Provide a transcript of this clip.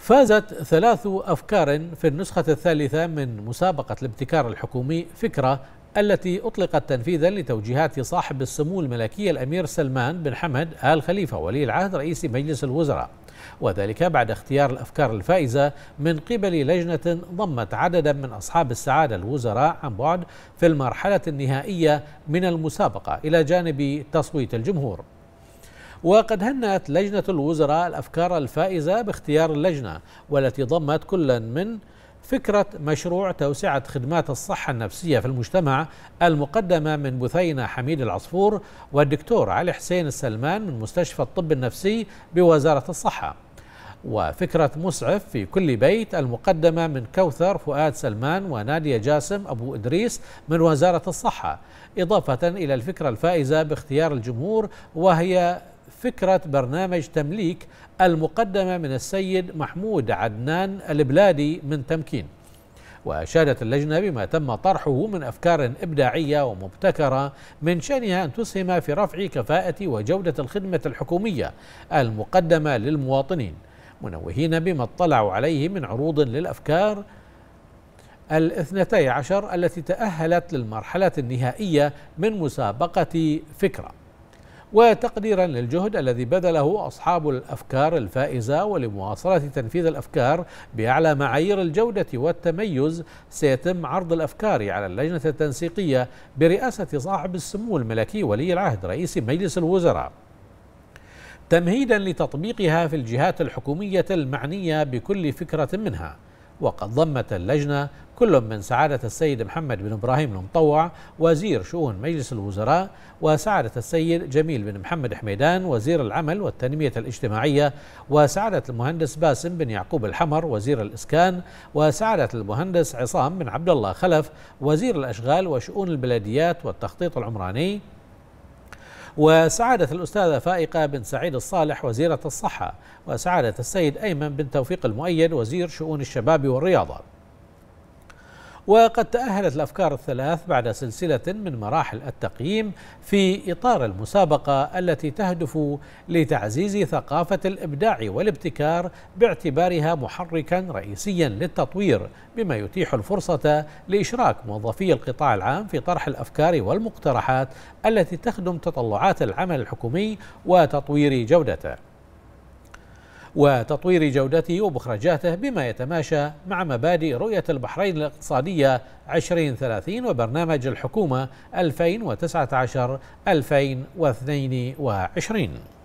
فازت ثلاث أفكار في النسخة الثالثة من مسابقة الابتكار الحكومي فكرة التي أطلقت تنفيذا لتوجيهات صاحب السمو الملكي الأمير سلمان بن حمد آل خليفة ولي العهد رئيس مجلس الوزراء وذلك بعد اختيار الأفكار الفائزة من قبل لجنة ضمت عددا من أصحاب السعادة الوزراء عن بعد في المرحلة النهائية من المسابقة إلى جانب تصويت الجمهور وقد هنأت لجنة الوزراء الأفكار الفائزة باختيار اللجنة والتي ضمت كلا من فكرة مشروع توسعة خدمات الصحة النفسية في المجتمع المقدمة من بثينة حميد العصفور والدكتور علي حسين السلمان من مستشفى الطب النفسي بوزارة الصحة وفكرة مسعف في كل بيت المقدمة من كوثر فؤاد سلمان ونادية جاسم أبو إدريس من وزارة الصحة إضافة إلى الفكرة الفائزة باختيار الجمهور وهي فكرة برنامج تمليك المقدمة من السيد محمود عدنان البلادي من تمكين وأشادت اللجنة بما تم طرحه من أفكار إبداعية ومبتكرة من شأنها أن تسهم في رفع كفاءة وجودة الخدمة الحكومية المقدمة للمواطنين منوهين بما اطلعوا عليه من عروض للأفكار الاثنتي عشر التي تأهلت للمرحلة النهائية من مسابقة فكرة وتقديرا للجهد الذي بذله أصحاب الأفكار الفائزة ولمواصلة تنفيذ الأفكار بأعلى معايير الجودة والتميز سيتم عرض الأفكار على اللجنة التنسيقية برئاسة صاحب السمو الملكي ولي العهد رئيس مجلس الوزراء تمهيدا لتطبيقها في الجهات الحكومية المعنية بكل فكرة منها وقد ضمت اللجنة كل من سعادة السيد محمد بن إبراهيم المطوع وزير شؤون مجلس الوزراء وسعادة السيد جميل بن محمد حميدان وزير العمل والتنمية الاجتماعية وسعادة المهندس باسم بن يعقوب الحمر وزير الإسكان وسعادة المهندس عصام بن عبد الله خلف وزير الأشغال وشؤون البلديات والتخطيط العمراني وسعادة الأستاذة فائقة بن سعيد الصالح وزيرة الصحة وسعادة السيد أيمن بن توفيق المؤيد وزير شؤون الشباب والرياضة وقد تأهلت الأفكار الثلاث بعد سلسلة من مراحل التقييم في إطار المسابقة التي تهدف لتعزيز ثقافة الإبداع والابتكار باعتبارها محركا رئيسيا للتطوير بما يتيح الفرصة لإشراك موظفي القطاع العام في طرح الأفكار والمقترحات التي تخدم تطلعات العمل الحكومي وتطوير جودته وتطوير جودته ومخرجاته بما يتماشى مع مبادئ رؤية البحرين الاقتصادية 2030 وبرنامج الحكومة 2019 2022